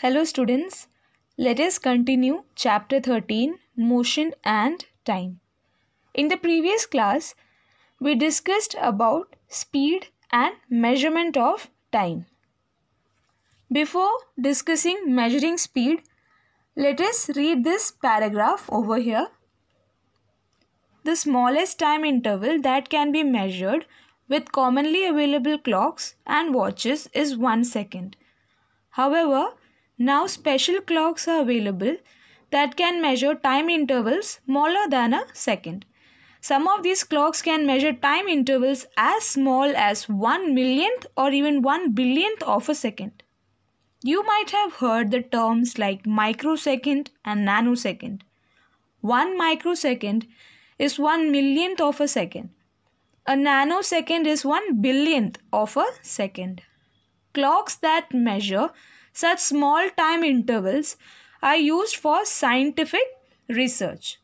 Hello students, let us continue chapter 13 motion and time. In the previous class, we discussed about speed and measurement of time. Before discussing measuring speed, let us read this paragraph over here. The smallest time interval that can be measured with commonly available clocks and watches is 1 second. However, now special clocks are available that can measure time intervals smaller than a second. Some of these clocks can measure time intervals as small as 1 millionth or even 1 billionth of a second. You might have heard the terms like microsecond and nanosecond. 1 microsecond is 1 millionth of a second. A nanosecond is 1 billionth of a second. Clocks that measure such small time intervals are used for scientific research.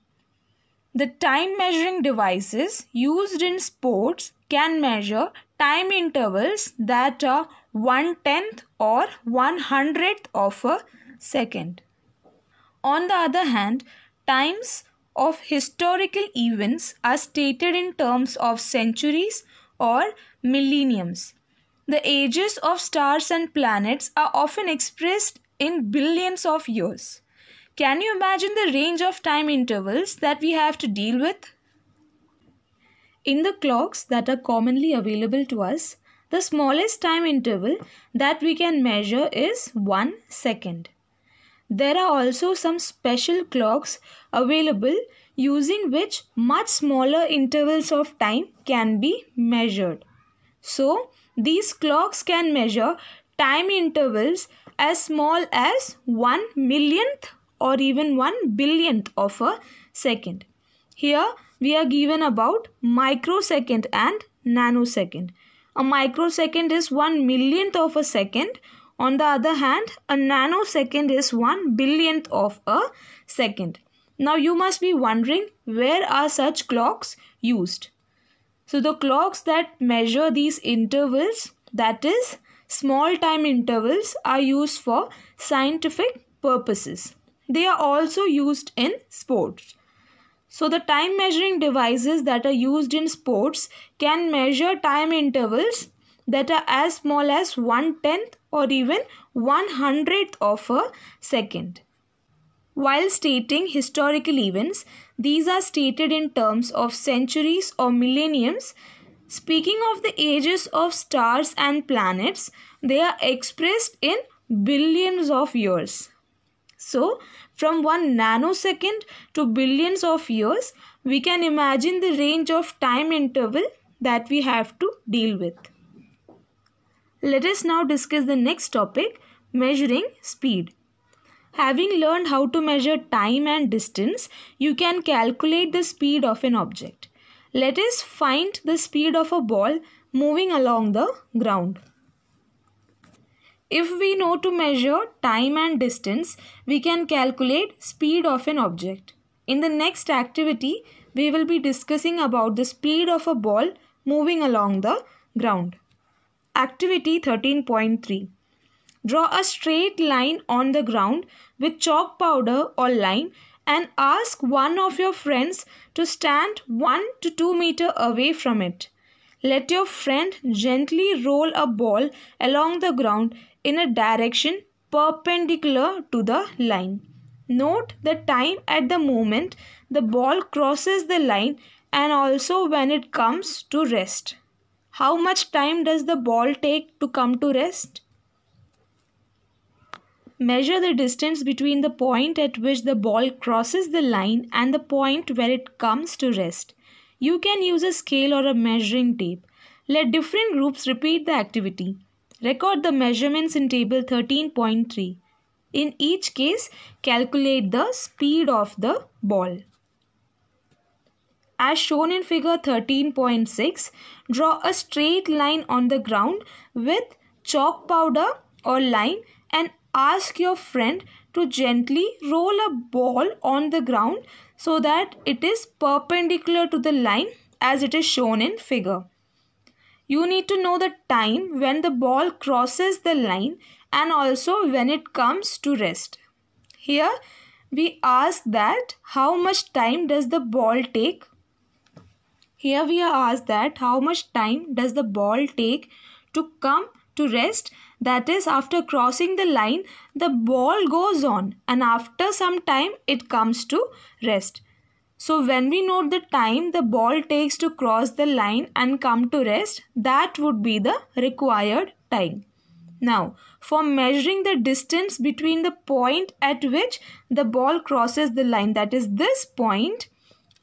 The time measuring devices used in sports can measure time intervals that are one tenth or one hundredth of a second. On the other hand, times of historical events are stated in terms of centuries or millenniums. The ages of stars and planets are often expressed in billions of years. Can you imagine the range of time intervals that we have to deal with? In the clocks that are commonly available to us, the smallest time interval that we can measure is 1 second. There are also some special clocks available using which much smaller intervals of time can be measured. So, these clocks can measure time intervals as small as 1 millionth or even 1 billionth of a second. Here we are given about microsecond and nanosecond. A microsecond is 1 millionth of a second. On the other hand, a nanosecond is 1 billionth of a second. Now you must be wondering where are such clocks used? So the clocks that measure these intervals, that is small time intervals, are used for scientific purposes. They are also used in sports. So the time measuring devices that are used in sports can measure time intervals that are as small as one tenth or even one hundredth of a second. While stating historical events, these are stated in terms of centuries or millenniums. Speaking of the ages of stars and planets, they are expressed in billions of years. So, from one nanosecond to billions of years, we can imagine the range of time interval that we have to deal with. Let us now discuss the next topic measuring speed. Having learned how to measure time and distance, you can calculate the speed of an object. Let us find the speed of a ball moving along the ground. If we know to measure time and distance, we can calculate speed of an object. In the next activity, we will be discussing about the speed of a ball moving along the ground. Activity 13.3 Draw a straight line on the ground with chalk powder or lime and ask one of your friends to stand 1 to 2 meter away from it. Let your friend gently roll a ball along the ground in a direction perpendicular to the line. Note the time at the moment the ball crosses the line and also when it comes to rest. How much time does the ball take to come to rest? measure the distance between the point at which the ball crosses the line and the point where it comes to rest. You can use a scale or a measuring tape. Let different groups repeat the activity. Record the measurements in table 13.3. In each case, calculate the speed of the ball. As shown in figure 13.6, draw a straight line on the ground with chalk powder or lime and ask your friend to gently roll a ball on the ground so that it is perpendicular to the line as it is shown in figure. You need to know the time when the ball crosses the line and also when it comes to rest. Here we ask that how much time does the ball take? Here we are asked that how much time does the ball take to come to rest that is, after crossing the line, the ball goes on and after some time it comes to rest. So when we note the time the ball takes to cross the line and come to rest, that would be the required time. Now, for measuring the distance between the point at which the ball crosses the line, that is this point,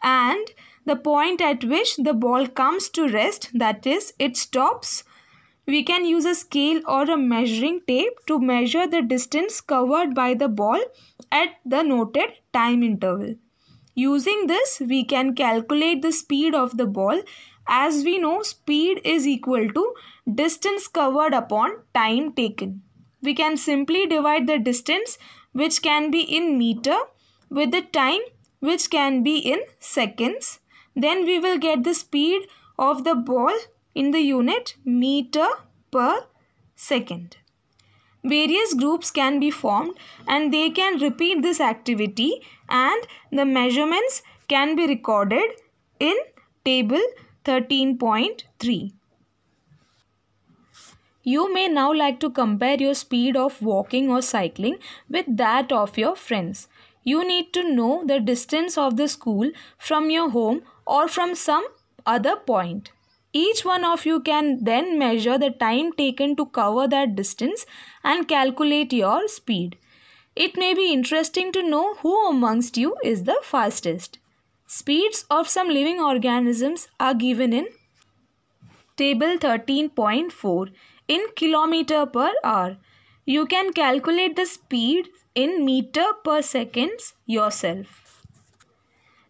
and the point at which the ball comes to rest, that is, it stops, we can use a scale or a measuring tape to measure the distance covered by the ball at the noted time interval. Using this, we can calculate the speed of the ball. As we know, speed is equal to distance covered upon time taken. We can simply divide the distance which can be in meter with the time which can be in seconds. Then we will get the speed of the ball in the unit meter per second. Various groups can be formed and they can repeat this activity and the measurements can be recorded in table 13.3. You may now like to compare your speed of walking or cycling with that of your friends. You need to know the distance of the school from your home or from some other point. Each one of you can then measure the time taken to cover that distance and calculate your speed. It may be interesting to know who amongst you is the fastest. Speeds of some living organisms are given in Table 13.4 in kilometer per hour. You can calculate the speed in meter per seconds yourself.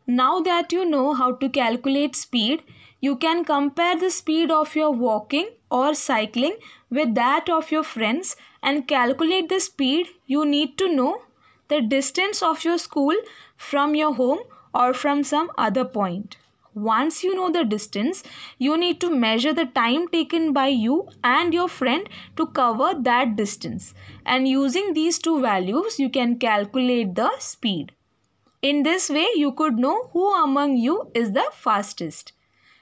Now that you know how to calculate speed, you can compare the speed of your walking or cycling with that of your friends and calculate the speed you need to know the distance of your school from your home or from some other point. Once you know the distance, you need to measure the time taken by you and your friend to cover that distance. And using these two values, you can calculate the speed. In this way, you could know who among you is the fastest.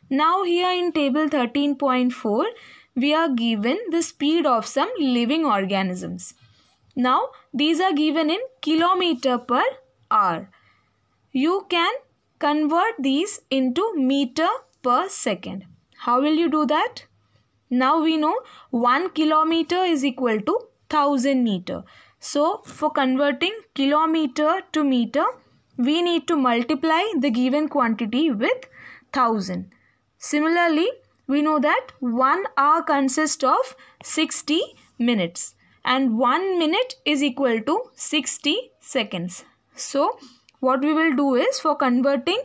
Now here in table 13.4, we are given the speed of some living organisms. Now these are given in kilometer per hour. You can convert these into meter per second. How will you do that? Now we know 1 kilometer is equal to 1000 meter. So for converting kilometer to meter, we need to multiply the given quantity with 1000. Similarly, we know that 1 hour consist of 60 minutes and 1 minute is equal to 60 seconds. So, what we will do is for converting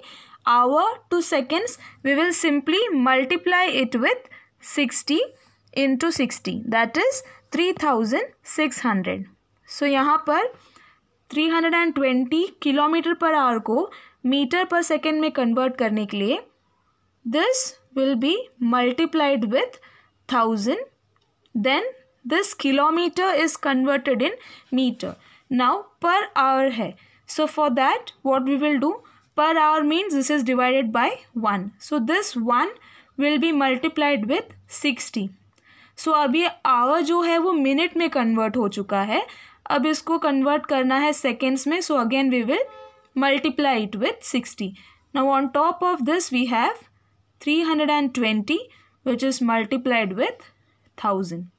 hour to seconds, we will simply multiply it with 60 into 60 that is 3600. so, yahan par 320 kilometre per hour को metre per second में convert करने के लिए This will be multiplied with 1000. Then this kilometer is converted in meter. Now per hour hai. So for that what we will do? Per hour means this is divided by 1. So this 1 will be multiplied with 60. So so, अब ये our जो है वो minute में convert हो चुका है अब इसको कन्वर्ट करना है सेकेंड्स में so again we will multiply it with sixty now on top of this we have 320 which is multiplied with 1000.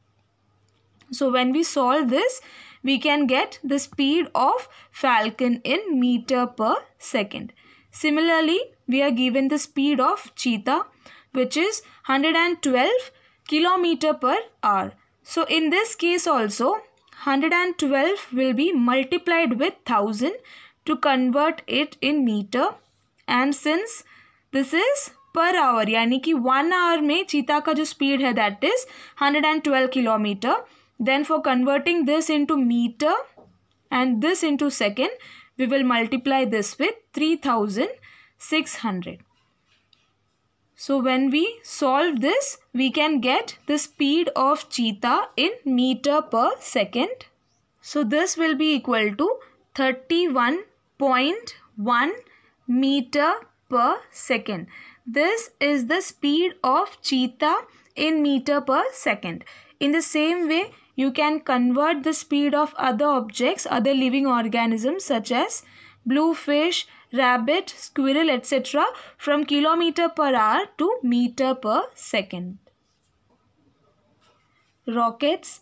So when we solve this, we can get the speed of falcon in meter per second. Similarly, we are given the speed of cheetah which is 112 kilometer per hour. So in this case also 112 will be multiplied with 1000 to convert it in meter and since this is Per hour, यानी कि one hour में चीता का speed speed that is 112 kilometre Then for converting this into meter and this into second, we will multiply this with 3600. So when we solve this, we can get the speed of cheetah in meter per second. So this will be equal to 31.1 meter per second. This is the speed of cheetah in meter per second. In the same way, you can convert the speed of other objects, other living organisms such as bluefish, rabbit, squirrel, etc. from kilometer per hour to meter per second. Rockets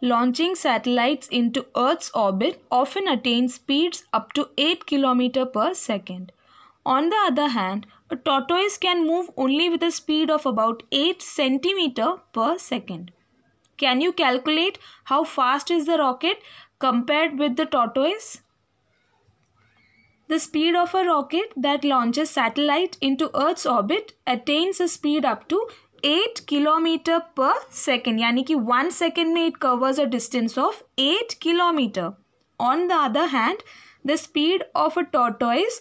launching satellites into Earth's orbit often attain speeds up to 8 kilometer per second. On the other hand, a tortoise can move only with a speed of about 8 centimeter per second. Can you calculate how fast is the rocket compared with the tortoise? The speed of a rocket that launches satellite into Earth's orbit attains a speed up to 8 kilometer per second. यानी कि one second में it covers a distance of 8 kilometer. On the other hand, the speed of a tortoise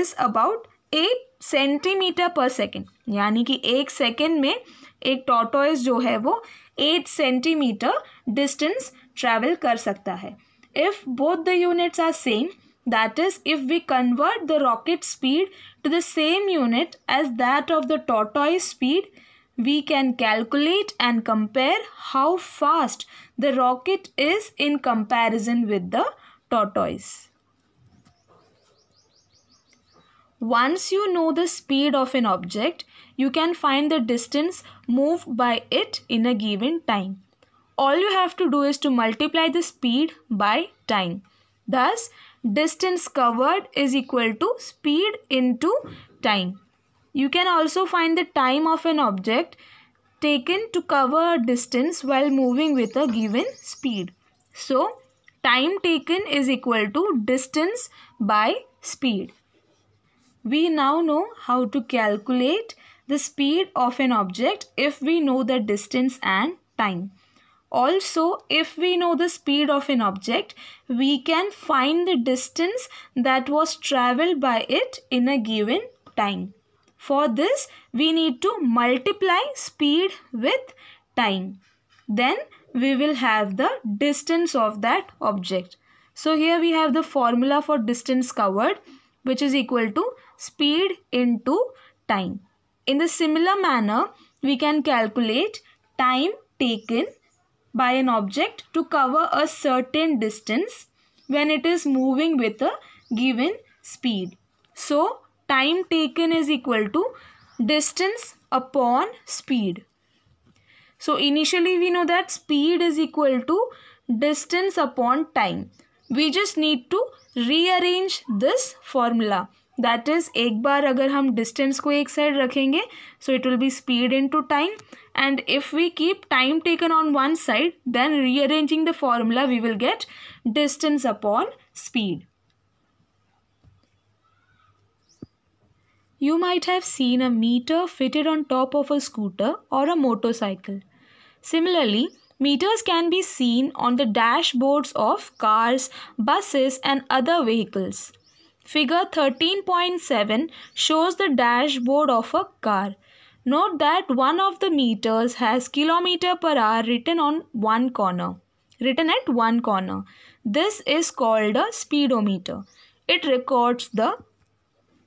is about 8 centimetre per second यानी कि एक second में एक tortoise जो है वो एट सेंटीमीटर डिस्टेंस ट्रैवल कर सकता है if both the units are same that is if we convert the rocket speed to the same unit as that of the tortoise speed we can calculate and compare how fast the rocket is in comparison with the tortoise Once you know the speed of an object, you can find the distance moved by it in a given time. All you have to do is to multiply the speed by time. Thus, distance covered is equal to speed into time. You can also find the time of an object taken to cover a distance while moving with a given speed. So, time taken is equal to distance by speed. We now know how to calculate the speed of an object if we know the distance and time. Also, if we know the speed of an object, we can find the distance that was traveled by it in a given time. For this, we need to multiply speed with time. Then we will have the distance of that object. So here we have the formula for distance covered which is equal to speed into time. In the similar manner, we can calculate time taken by an object to cover a certain distance when it is moving with a given speed. So, time taken is equal to distance upon speed. So, initially we know that speed is equal to distance upon time. We just need to rearrange this formula. That is एक बार अगर हम distance को एक side रखेंगे so it will be speed into time and if we keep time taken on one side then rearranging the formula we will get distance upon speed You might have seen a meter fitted on top of a scooter or a motorcycle. Similarly, meters can be seen on the dashboards of cars, buses, and other vehicles. Figure 13.7 shows the dashboard of a car. Note that one of the meters has kilometer per hour written on one corner, written at one corner. This is called a speedometer. It records the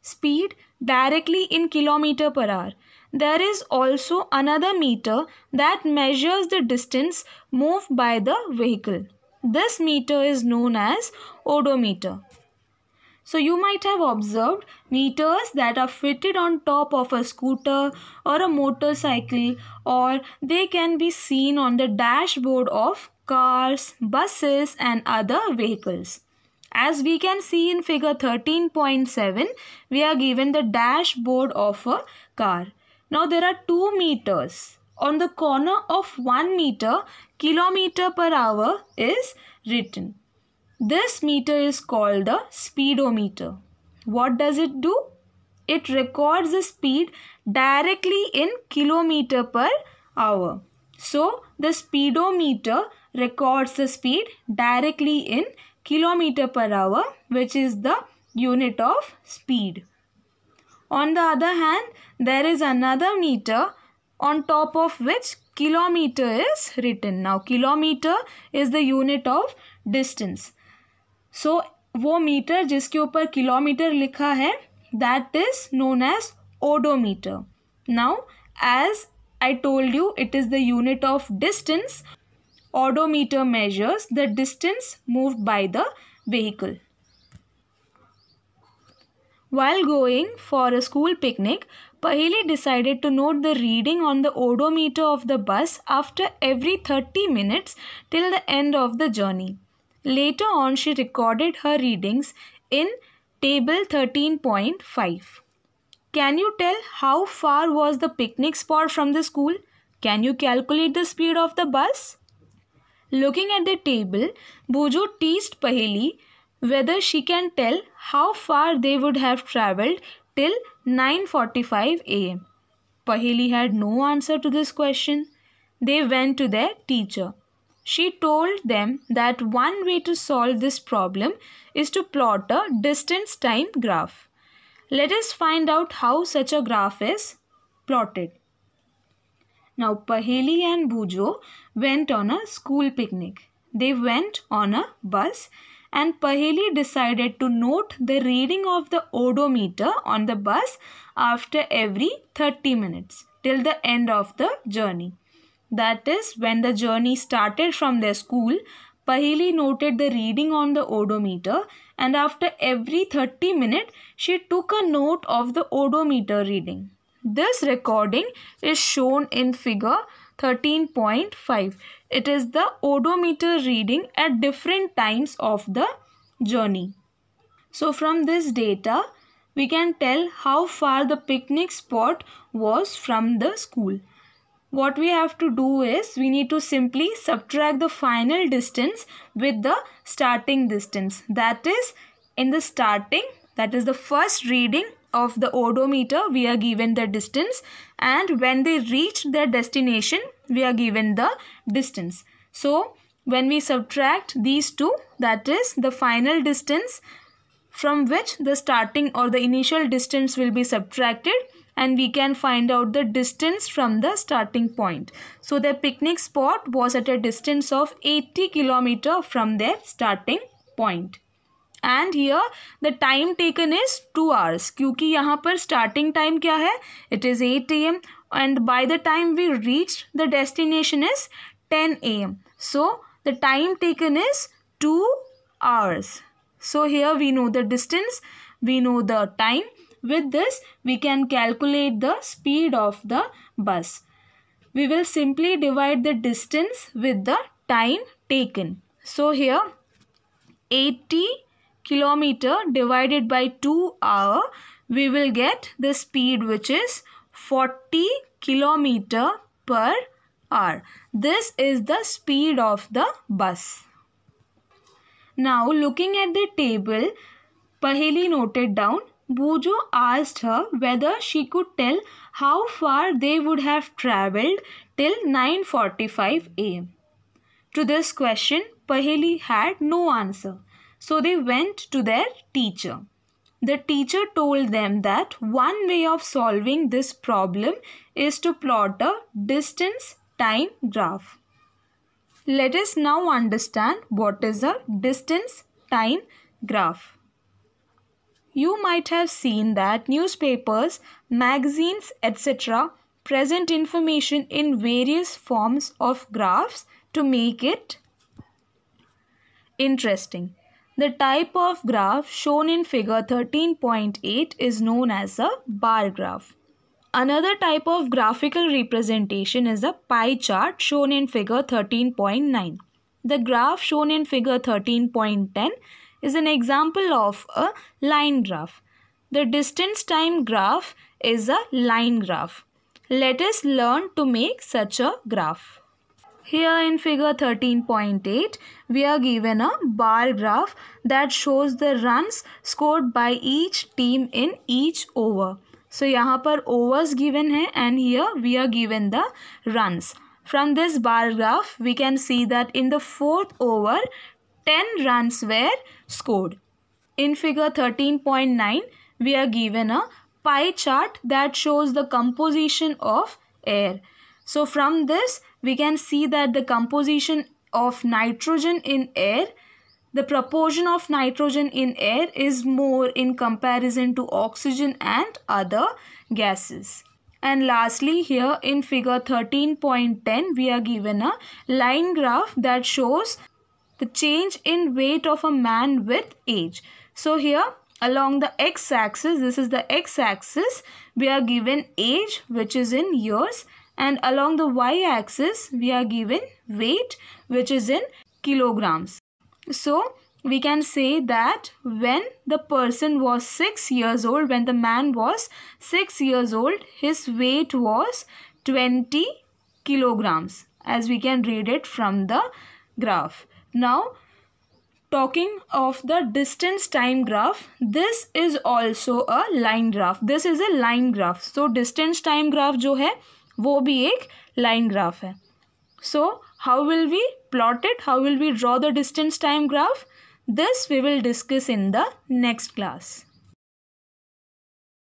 speed directly in kilometer per hour. There is also another meter that measures the distance moved by the vehicle. This meter is known as odometer. So you might have observed meters that are fitted on top of a scooter or a motorcycle or they can be seen on the dashboard of cars, buses and other vehicles. As we can see in figure 13.7, we are given the dashboard of a car. Now there are two meters. On the corner of one meter, kilometer per hour is written. This meter is called the speedometer. What does it do? It records the speed directly in kilometer per hour. So the speedometer records the speed directly in kilometer per hour which is the unit of speed. On the other hand, there is another meter on top of which kilometer is written. Now kilometer is the unit of distance. So so, वो metre जिसके ऊपर kilometre लिखा है that is known as odometer now as I told you it is the unit of distance. Odometer measures the distance moved by the vehicle. While going for a school picnic, Pahili decided to note the reading on the odometer of the bus after every 30 minutes till the end of the journey. Later on, she recorded her readings in Table 13.5. Can you tell how far was the picnic spot from the school? Can you calculate the speed of the bus? Looking at the table, Buju teased Paheli whether she can tell how far they would have travelled till 9.45 am. Paheli had no answer to this question. They went to their teacher. She told them that one way to solve this problem is to plot a distance time graph. Let us find out how such a graph is plotted. Now Paheli and Bujo went on a school picnic. They went on a bus and Paheli decided to note the reading of the odometer on the bus after every 30 minutes till the end of the journey. That is, when the journey started from their school, Pahili noted the reading on the odometer and after every 30 minutes, she took a note of the odometer reading. This recording is shown in figure 13.5. It is the odometer reading at different times of the journey. So from this data, we can tell how far the picnic spot was from the school what we have to do is we need to simply subtract the final distance with the starting distance that is in the starting that is the first reading of the odometer we are given the distance and when they reach their destination we are given the distance so when we subtract these two that is the final distance from which the starting or the initial distance will be subtracted and we can find out the distance from the starting point. So their picnic spot was at a distance of 80 km from their starting point. And here the time taken is 2 hours. Kyunki yahan starting time kya It is 8 am and by the time we reached the destination is 10 am. So the time taken is 2 hours. So here we know the distance, we know the time. With this, we can calculate the speed of the bus. We will simply divide the distance with the time taken. So here 80 kilometer divided by 2 hour we will get the speed which is 40 kilometer per hour. This is the speed of the bus. Now looking at the table Paheli noted down Bujo asked her whether she could tell how far they would have travelled till 9.45 am. To this question, Paheli had no answer, so they went to their teacher. The teacher told them that one way of solving this problem is to plot a distance time graph. Let us now understand what is a distance time graph. You might have seen that newspapers, magazines, etc. present information in various forms of graphs to make it interesting. The type of graph shown in figure 13.8 is known as a bar graph. Another type of graphical representation is a pie chart shown in figure 13.9. The graph shown in figure 13.10 is an example of a line graph. The distance time graph is a line graph. Let us learn to make such a graph. Here in figure 13.8, we are given a bar graph that shows the runs scored by each team in each over. So यहाँ पर overs given है and here we are given the runs. From this bar graph, we can see that in the fourth over, 10 runs were scored. In figure 13.9, we are given a pie chart that shows the composition of air. So from this, we can see that the composition of nitrogen in air, the proportion of nitrogen in air is more in comparison to oxygen and other gases. And lastly here in figure 13.10 we are given a line graph that shows the change in weight of a man with age. So here along the x-axis, this is the x-axis, we are given age which is in years and along the y-axis we are given weight which is in kilograms. So we can say that when the person was 6 years old, when the man was 6 years old, his weight was 20 kilograms as we can read it from the graph. Now, talking of the distance time graph this is also a line graph this is a line graph so distance time graph जो है वो भी एक line graph so how will we plot it how will we draw the distance time graph this we will discuss in the next class